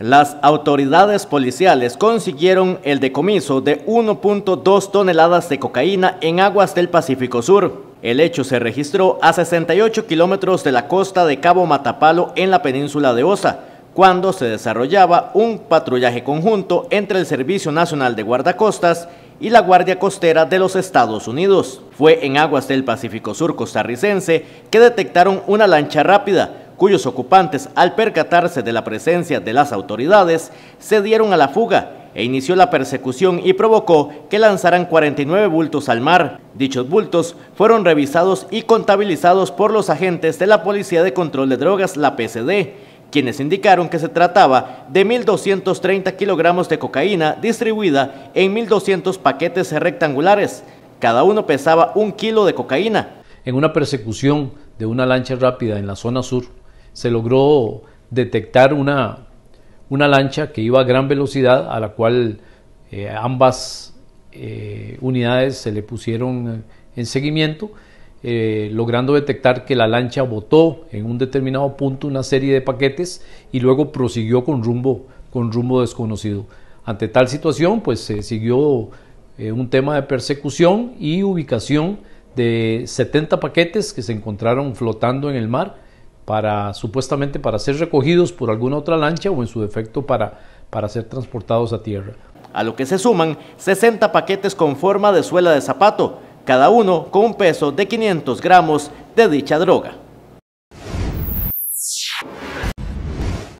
Las autoridades policiales consiguieron el decomiso de 1.2 toneladas de cocaína en aguas del Pacífico Sur. El hecho se registró a 68 kilómetros de la costa de Cabo Matapalo en la península de Osa, cuando se desarrollaba un patrullaje conjunto entre el Servicio Nacional de Guardacostas y la Guardia Costera de los Estados Unidos. Fue en aguas del Pacífico Sur costarricense que detectaron una lancha rápida cuyos ocupantes, al percatarse de la presencia de las autoridades, se dieron a la fuga e inició la persecución y provocó que lanzaran 49 bultos al mar. Dichos bultos fueron revisados y contabilizados por los agentes de la Policía de Control de Drogas, la PCD, quienes indicaron que se trataba de 1.230 kilogramos de cocaína distribuida en 1.200 paquetes rectangulares. Cada uno pesaba un kilo de cocaína. En una persecución de una lancha rápida en la zona sur, se logró detectar una, una lancha que iba a gran velocidad, a la cual eh, ambas eh, unidades se le pusieron en seguimiento, eh, logrando detectar que la lancha botó en un determinado punto una serie de paquetes y luego prosiguió con rumbo, con rumbo desconocido. Ante tal situación, pues se siguió un tema de persecución y ubicación de 70 paquetes que se encontraron flotando en el mar supuestamente para ser recogidos por alguna otra lancha o en su defecto para, para ser transportados a tierra. A lo que se suman 60 paquetes con forma de suela de zapato, cada uno con un peso de 500 gramos de dicha droga.